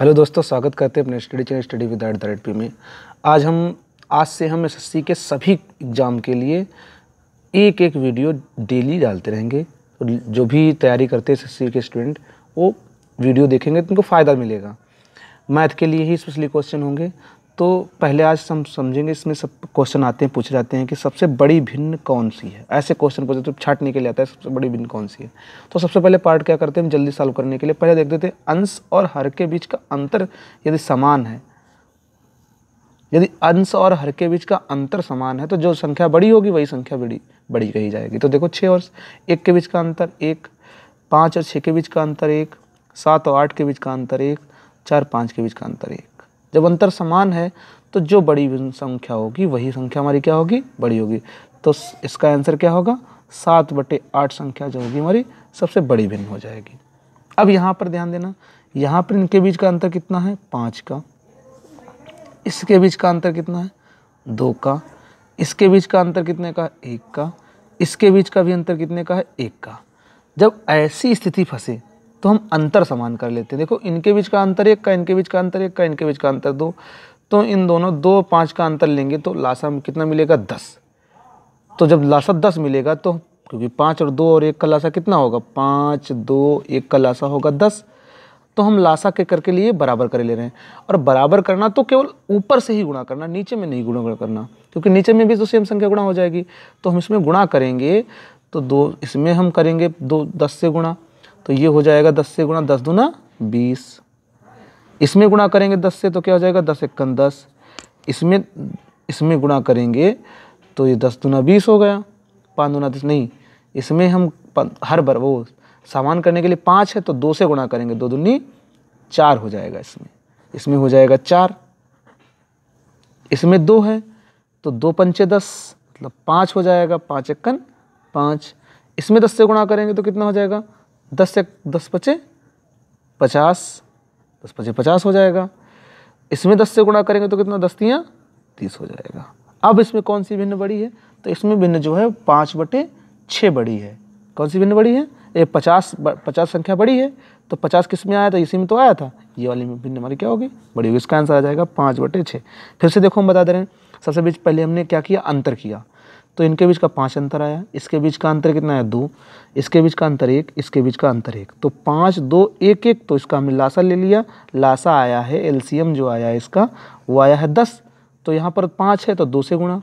hello दोस्तों स्वागत करते हैं अपने study channel study with the red P में आज हम आज से हम एस के सभी एग्ज़ाम के लिए एक एक वीडियो डेली डालते रहेंगे तो जो भी तैयारी करते हैं एस के स्टूडेंट वो वीडियो देखेंगे तो उनको फ़ायदा मिलेगा मैथ के लिए ही स्पेशली क्वेश्चन होंगे तो पहले आज हम समझेंगे इसमें सब क्वेश्चन आते हैं पूछ जाते हैं कि सबसे बड़ी भिन्न कौन सी है ऐसे क्वेश्चन पूछे तो छाटने के लिए आता है सबसे बड़ी भिन्न कौन सी है तो सबसे पहले पार्ट क्या करते हैं हम जल्दी सॉल्व करने के लिए पहले देख देते हैं अंश और हर के बीच का अंतर यदि समान है यदि अंश और हर के बीच का अंतर समान है तो जो संख्या बड़ी होगी वही संख्या बड़ी बड़ी कही जाएगी तो देखो छः और एक के बीच का अंतर एक पाँच और छः के बीच का अंतर एक सात और आठ के बीच का अंतर एक चार पाँच के बीच का अंतर एक जब अंतर समान है तो जो बड़ी संख्या होगी वही संख्या हमारी क्या होगी बड़ी होगी तो इसका आंसर क्या होगा सात बटे आठ संख्या जो होगी हमारी सबसे बड़ी भिन्न हो जाएगी अब यहाँ पर ध्यान देना यहाँ पर इनके बीच का अंतर कितना है पाँच का इसके बीच का अंतर कितना है दो का इसके बीच का अंतर कितने का एक का इसके बीच का भी अंतर कितने का है एक का जब ऐसी स्थिति फंसे तो हम अंतर समान कर लेते हैं देखो इनके बीच का अंतर एक का इनके बीच का अंतर एक का इनके बीच का अंतर दो तो इन दोनों दो पाँच का अंतर लेंगे तो लासा में कितना मिलेगा दस तो जब लासा दस मिलेगा तो क्योंकि पाँच और दो और एक का लासा कितना होगा पाँच दो एक का लासा होगा दस तो हम लासा के करके लिए बराबर कर ले रहे हैं और बराबर करना तो केवल ऊपर से ही गुणा करना नीचे में नहीं गुणा करना क्योंकि नीचे में भी तो सेम संख्या गुणा हो जाएगी तो हम इसमें गुणा करेंगे तो दो इसमें हम करेंगे दो दस से गुणा तो ये हो जाएगा दस से गुणा दस दूना बीस इसमें गुणा करेंगे दस से तो क्या हो जाएगा दस इक्कन दस इसमें इसमें गुणा करेंगे तो ये दस दूना बीस हो गया पाँच दूना दस नहीं इसमें हम हर बार वो सामान करने के लिए पाँच है तो दो से गुणा करेंगे दो दूनी चार हो जाएगा इसमें इसमें हो जाएगा चार इसमें दो है तो दो पंचे दस मतलब पाँच हो जाएगा पाँच इक्कन पाँच इसमें दस से गुणा करेंगे तो कितना हो जाएगा दस से दस पचे पचास दस पचे पचास हो जाएगा इसमें दस से गुणा करेंगे तो कितना दस्तियाँ तीस हो जाएगा अब इसमें कौन सी भिन्न बड़ी है तो इसमें भिन्न जो है पाँच बटे छः बड़ी है कौन सी भिन्न बड़ी है ये पचास पचास संख्या बड़ी है तो पचास किस में आया था इसी में तो आया था ये वाली में भिन्न हमारी क्या होगी बड़ी होगी इसका आंसर आ जाएगा पाँच बटे छः फिर से देखो हम बता दे रहे हैं सबसे बीच पहले हमने क्या किया अंतर किया तो इनके बीच का पाँच अंतर आया इसके बीच का अंतर कितना है दो इसके बीच का अंतर एक इसके बीच का अंतर एक तो पाँच दो एक एक तो इसका हमने लासा ले लिया लासा आया है एलसीएम जो आया है इसका वो आया है दस तो यहाँ पर पाँच है तो दो से गुणा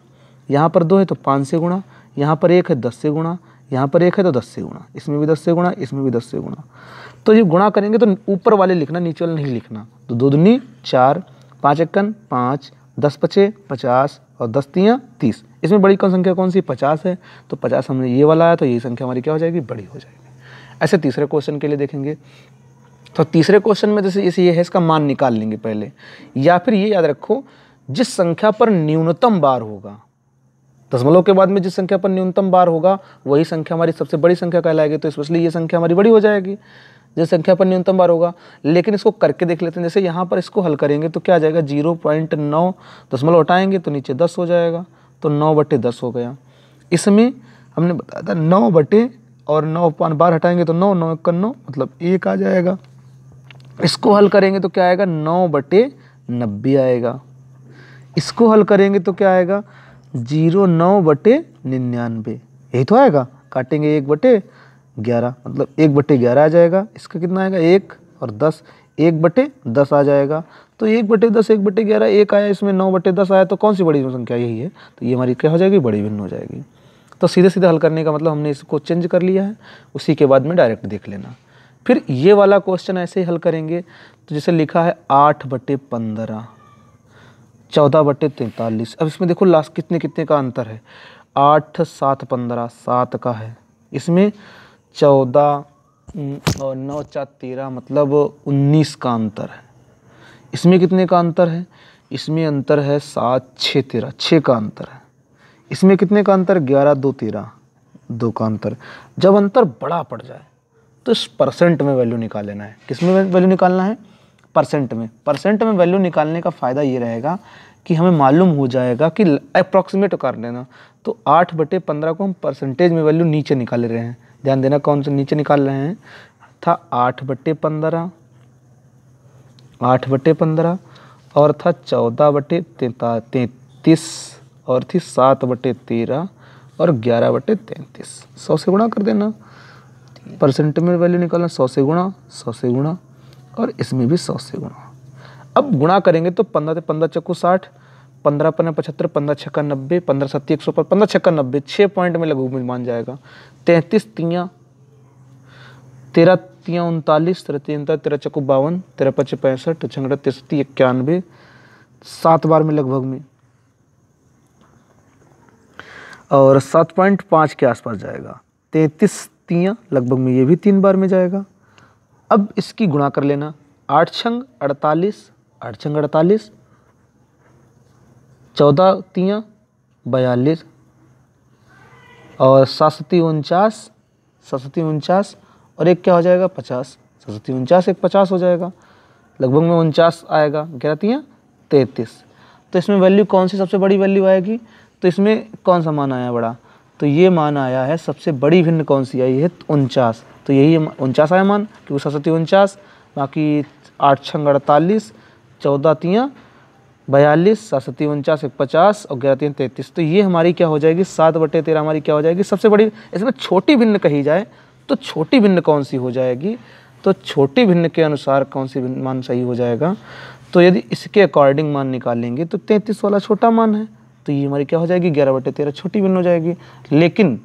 यहाँ पर दो है तो पाँच से गुणा यहाँ पर एक है दस से गुणा यहाँ पर एक है तो दस से गुणा इसमें भी दस से गुणा इसमें भी दस से गुणा तो ये गुणा करेंगे तो ऊपर वाले लिखना नीचे वाले नहीं लिखना तो दो दुनी चार पाँच इक्कन पाँच दस पचे पचास और दस तियाँ तीस इसमें बड़ी कौन संख्या कौन सी पचास है तो पचास हमने ये वाला है तो यही संख्या हमारी क्या हो जाएगी बड़ी हो जाएगी ऐसे तीसरे क्वेश्चन के लिए देखेंगे तो तीसरे क्वेश्चन में जैसे जैसे ये है इसका मान निकाल लेंगे पहले या फिर ये याद रखो जिस संख्या पर न्यूनतम बार होगा दसमलव के बाद में जिस संख्या पर न्यूनतम बार होगा वही संख्या हमारी सबसे बड़ी संख्या कहलाएगी तो स्पेशली ये संख्या हमारी बड़ी हो जाएगी जनसंख्या संख्या पर न्यूनतम बार होगा लेकिन इसको करके देख लेते हैं जैसे यहाँ पर इसको हल करेंगे तो क्या आ जाएगा जीरो पॉइंट नौ दशमलव उठाएंगे तो नीचे दस हो जाएगा तो नौ बटे दस हो गया इसमें हमने बताया था नौ बटे और नौ पान बार हटाएंगे तो नौ नौ इक्का नौ मतलब एक आ जाएगा इसको हल करेंगे तो क्या आएगा नौ बटे नब्बे आएगा इसको हल करेंगे तो क्या आएगा जीरो नौ बटे निन्यानबे यही तो आएगा काटेंगे एक बटे ग्यारह मतलब एक बटे ग्यारह आ जाएगा इसका कितना आएगा एक और दस एक बटे दस आ जाएगा तो एक बटे दस एक बटे ग्यारह एक आया इसमें नौ बटे दस आया तो कौन सी बड़ी संख्या यही है तो ये हमारी क्या हो जाएगी बड़ी भिन्न हो जाएगी तो सीधे सीधे हल करने का मतलब हमने इसको चेंज कर लिया है उसी के बाद में डायरेक्ट देख लेना फिर ये वाला क्वेश्चन ऐसे ही हल करेंगे तो जैसे लिखा है आठ बटे पंद्रह चौदह बटे तैंतालीस अब इसमें देखो लास्ट कितने कितने का अंतर है आठ सात पंद्रह सात का है इसमें चौदह और नौ चार तेरह मतलब उन्नीस का अंतर है इसमें कितने का अंतर है इसमें अंतर है सात छः तेरह छः का अंतर है इसमें कितने का अंतर ग्यारह दो तेरह दो का अंतर जब अंतर बड़ा पड़ जाए तो इस परसेंट में वैल्यू निकाल लेना है किस में वैल्यू निकालना है परसेंट में परसेंट में वैल्यू निकालने का फ़ायदा ये रहेगा कि हमें मालूम हो जाएगा कि अप्रॉक्सीमेट कर लेना तो आठ बटे पंद्रह को हम परसेंटेज में वैल्यू नीचे निकाल रहे हैं ध्यान देना कौन से नीचे निकाल रहे हैं था आठ बटे पंद्रह आठ बटे पंद्रह और था चौदह बटे तैंतीस और थी सात बटे तेरह और ग्यारह बटे तैंतीस सौ से गुणा कर देना परसेंट में वैल्यू निकालना सौ से गुणा सौ से गुणा और इसमें भी सौ से गुणा अब गुणा करेंगे तो पंद्रह से पंद्रह चक्कू साठ पंद्रह पन्ना पचहत्तर पंद्रह छक्का नब्बे पंद्रह सत्ती एक सौ पर पंद्रह छक्का नब्बे छः पॉइंट में लघु मान जाएगा तैंतीस तियाँ तेरह तियाँ उनतालीस तेरह तीन तेरह चक्को बावन तेरह पच पैंसठ छंगड़ा तिरसठी इक्यानवे सात बार में लगभग में और सात पॉइंट पाँच के आसपास जाएगा तैंतीस तियाँ लगभग में ये भी तीन बार में जाएगा अब इसकी गुणा कर लेना आठ छंग अड़तालीस आठ छंग अड़तालीस चौदह तियाँ बयालीस और सात उनचास सात उनचास और एक क्या हो जाएगा पचास सात उनचास एक पचास हो जाएगा लगभग में उनचास आएगा ग्यारह तियाँ तैंतीस तो इसमें वैल्यू कौन सी सबसे बड़ी वैल्यू आएगी तो इसमें कौन सा मान आया बड़ा तो ये मान आया है सबसे बड़ी भिन्न कौन सी आई है उनचास तो यही उनचास आया मान क्योंकि सरस्वती उनचास बाकी आठ छंग अड़तालीस चौदह तियाँ बयालीस सात सती उनचास एक पचास और ग्यारह तीन तैंतीस तो ये हमारी क्या हो जाएगी सात बटे तेरह हमारी क्या हो जाएगी सबसे बड़ी इसमें छोटी भिन्न कही जाए तो छोटी भिन्न कौन सी हो जाएगी तो छोटी भिन्न के अनुसार कौन सी मान सही हो जाएगा तो यदि इसके अकॉर्डिंग मान निकालेंगे तो तैंतीस वाला छोटा मान है तो ये हमारी क्या हो जाएगी ग्यारह बटे तेरह छोटी भिन्न हो जाएगी लेकिन